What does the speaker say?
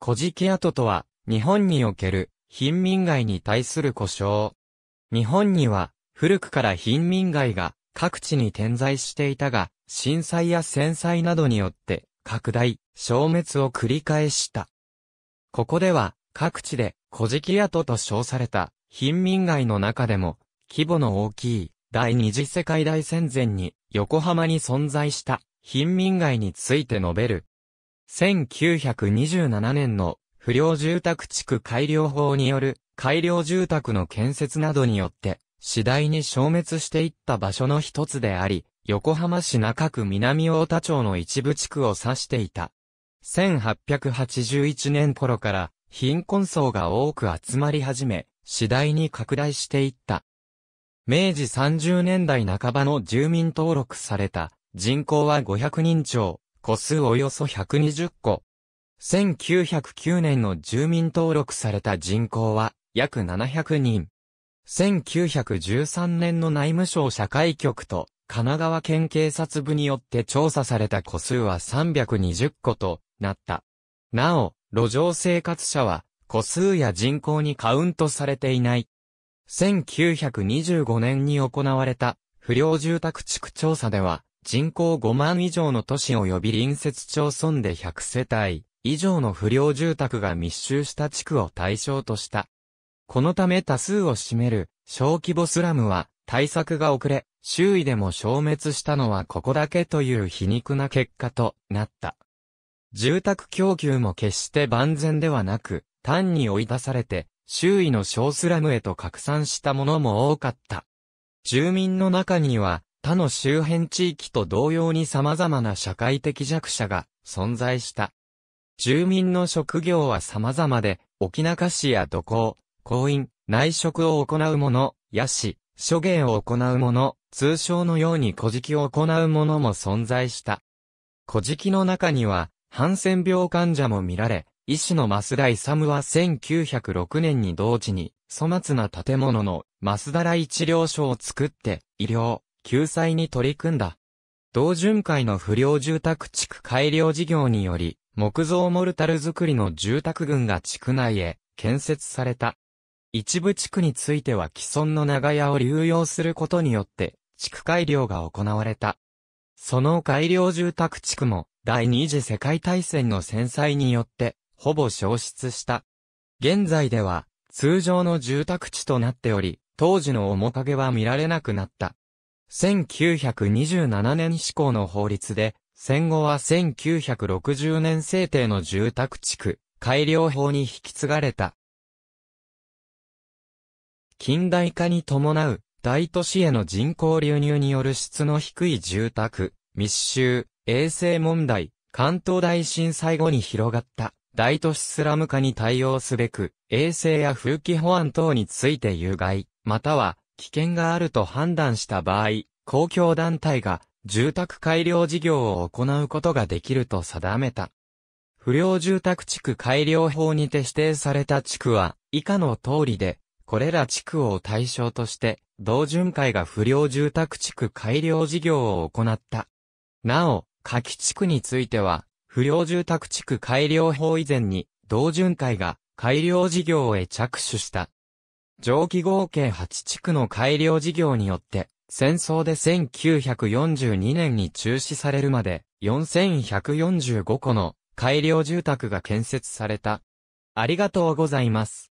古事記跡とは、日本における、貧民街に対する故障。日本には、古くから貧民街が各地に点在していたが、震災や戦災などによって、拡大、消滅を繰り返した。ここでは、各地で、古事記跡と称された、貧民街の中でも、規模の大きい、第二次世界大戦前に、横浜に存在した、貧民街について述べる1927年の不良住宅地区改良法による改良住宅の建設などによって次第に消滅していった場所の一つであり、横浜市中区南大田町の一部地区を指していた。1881年頃から貧困層が多く集まり始め、次第に拡大していった。明治30年代半ばの住民登録された人口は500人超、個数およそ120個。1909年の住民登録された人口は約700人。1913年の内務省社会局と神奈川県警察部によって調査された個数は320個となった。なお、路上生活者は個数や人口にカウントされていない。1925年に行われた不良住宅地区調査では人口5万以上の都市及び隣接町村で100世帯以上の不良住宅が密集した地区を対象とした。このため多数を占める小規模スラムは対策が遅れ、周囲でも消滅したのはここだけという皮肉な結果となった。住宅供給も決して万全ではなく、単に追い出されて、周囲の小スラムへと拡散したものも多かった。住民の中には、他の周辺地域と同様に様々な社会的弱者が存在した。住民の職業は様々で、沖中市や土工、工員、内職を行う者、やし、諸芸を行う者、通称のように古事記を行う者も存在した。古事記の中には、ハンセン病患者も見られ、医師の増田勇は1906年に同時に、粗末な建物の増田来治療所を作って、医療、救済に取り組んだ。同巡回の不良住宅地区改良事業により、木造モルタル作りの住宅群が地区内へ建設された。一部地区については既存の長屋を流用することによって、地区改良が行われた。その改良住宅地区も、第二次世界大戦の戦災によって、ほぼ消失した。現在では、通常の住宅地となっており、当時の面影は見られなくなった。1927年施行の法律で、戦後は1960年制定の住宅地区、改良法に引き継がれた。近代化に伴う大都市への人口流入による質の低い住宅、密集、衛生問題、関東大震災後に広がった大都市スラム化に対応すべく、衛生や風紀保安等について有害、または危険があると判断した場合、公共団体が住宅改良事業を行うことができると定めた。不良住宅地区改良法にて指定された地区は、以下の通りで、これら地区を対象として、同巡会が不良住宅地区改良事業を行った。なお、下記地区については、不良住宅地区改良法以前に、同巡会が改良事業へ着手した。上記合計8地区の改良事業によって、戦争で1942年に中止されるまで、4145個の改良住宅が建設された。ありがとうございます。